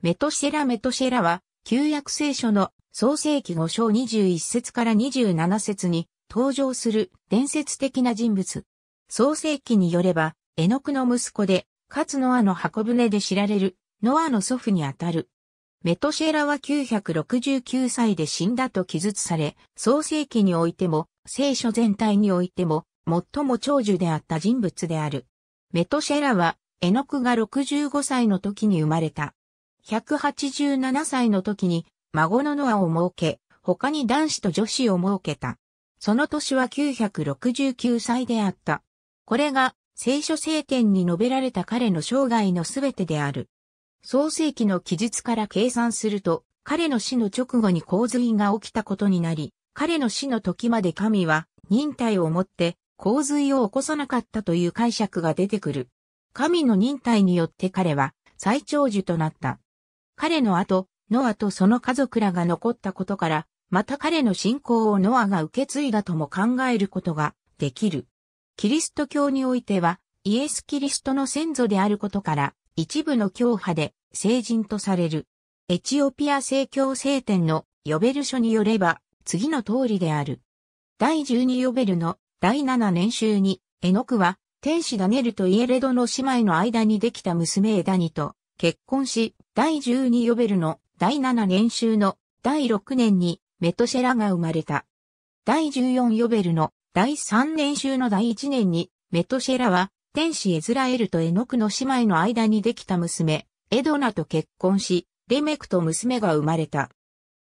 メトシェラメトシェラは、旧約聖書の創世記5章21節から27節に登場する伝説的な人物。創世記によれば、エノクの息子で、かつノアの箱舟で知られる、ノアの祖父にあたる。メトシェラは969歳で死んだと記述され、創世記においても、聖書全体においても、最も長寿であった人物である。メトシェラは、エノクが65歳の時に生まれた。187歳の時に孫のノアを設け、他に男子と女子を設けた。その年は969歳であった。これが聖書聖典に述べられた彼の生涯のすべてである。創世紀の記述から計算すると、彼の死の直後に洪水が起きたことになり、彼の死の時まで神は忍耐をもって洪水を起こさなかったという解釈が出てくる。神の忍耐によって彼は最長寿となった。彼の後、ノアとその家族らが残ったことから、また彼の信仰をノアが受け継いだとも考えることができる。キリスト教においては、イエス・キリストの先祖であることから、一部の教派で聖人とされる。エチオピア正教聖典のヨベル書によれば、次の通りである。第十二ヨベルの第七年収に、エノクは、天使ダネルとイエレドの姉妹の間にできた娘エダニと結婚し、第12ヨベルの第7年収の第6年にメトシェラが生まれた。第14ヨベルの第3年収の第1年にメトシェラは天使エズラエルとエノクの姉妹の間にできた娘、エドナと結婚し、レメクと娘が生まれた。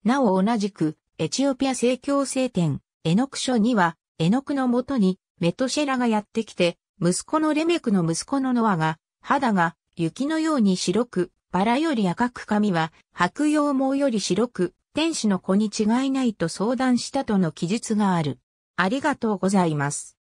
なお同じく、エチオピア正教聖典、エノク書には、エノクのもとにメトシェラがやってきて、息子のレメクの息子のノアが、肌が雪のように白く、バラより赤く髪は白羊毛より白く、天使の子に違いないと相談したとの記述がある。ありがとうございます。